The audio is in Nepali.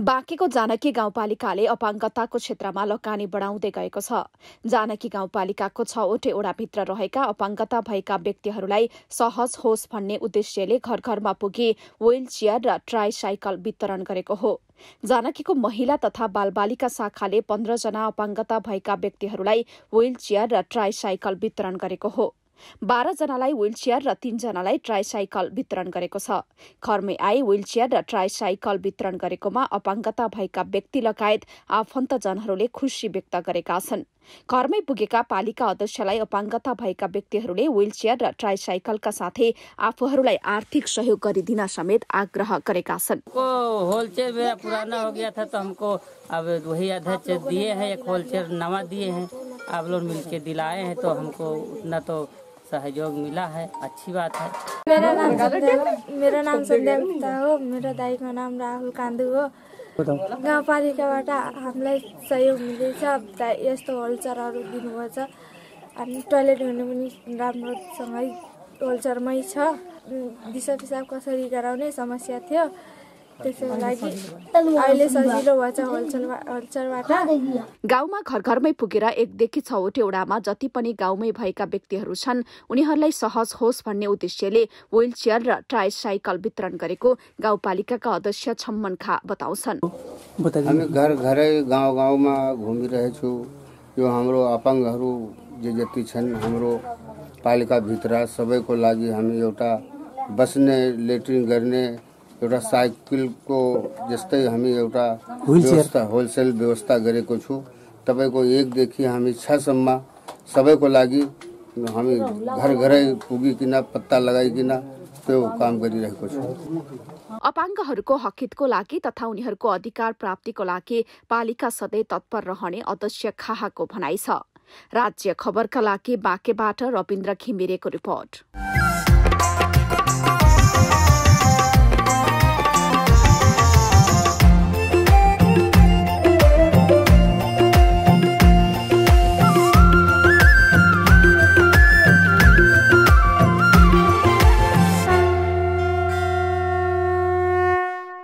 बाँकेको जानकी गाउँपालिकाले अपाङ्गताको क्षेत्रमा लगानी बढाउँदै गएको छ जानकी गाउँपालिकाको छवटै ओडाभित्र रहेका अपाङ्गता भएका व्यक्तिहरूलाई सहज होस् भन्ने उद्देश्यले घर घरमा पुगी व्हील चेयर र ट्राई साइकल वितरण गरेको हो जानकीको महिला तथा बालबालिका शाखाले पन्ध्रजना अपाङ्गता भएका व्यक्तिहरूलाई व्हील चेयर र ट्राई साइकल वितरण गरेको हो बाह्रजनालाई चेयर र तीनजनालाई ट्राइसाइकल वितरण गरेको छ घरमै आई चेयर र ट्राइसाइकल वितरण गरेकोमा अपाङ्गता भएका व्यक्ति लगायत आफन्तजनहरूले खुशी व्यक्त गरेका छन् घरमै पुगेका पालिका अध्यक्षलाई अपाङ्गता भएका व्यक्तिहरूले चेयर र ट्राइसाइकलका साथै आफूहरूलाई आर्थिक सहयोग गरिदिन समेत आग्रह गरेका छन् अब अध्यक्ष दिए है एक नवा दिए हैं आप लोग मिलके दिलाए हैं तो हमको उतना तो सहयोग मिला है अच्छी बात है मेरा नाम मेरा नाम संध्या गुप्ता हो मेरो दाईको नाम राहुल कान्दु हो गाउँपालिकाबाट हामीलाई सहयोग मिलेछ यस्तो होल्चरहरू दिनुपर्छ अनि टोइलेट हुने पनि राम्रोसँगै होल्चरमै छ दिसा पिसाब कसरी गराउने समस्या थियो गाउँमा घर घरमै पुगेर एकदेखि छवटैवटामा जति पनि गाउँमै भएका व्यक्तिहरू छन् उनीहरूलाई सहज होस् भन्ने उद्देश्यले व्विल चेयर र ट्राई साइकल वितरण गरेको गाउँपालिकाका अध्यक्ष छम्मन खा बताउँछन् हामी घर घरै गाउँ गाउँमा घुमिरहेछु यो हाम्रो अपाङ्गहरू जे जति छन् हाम्रो पालिकाभित्र सबैको लागि हामी एउटा बस्ने लेट्रिन गर्ने एउटा साइकलको जस्तै हामी एउटा व्यवस्था होलसेल व्यवस्था गरेको छु तपाईँको एकदेखि हामी छसम्म सबैको लागि हामी घर घरै पुगिकन पत्ता लगाइकन त्यो काम गरिरहेको छु अपाङ्गहरूको हकितको लागि तथा उनीहरूको अधिकार प्राप्तिको लागि पालिका सधैँ तत्पर रहने अध्यक्ष खाहाको भनाइ छ राज्य खबरका लागि बाँकेबाट रविन्द्र घिमिरेको रिपोर्ट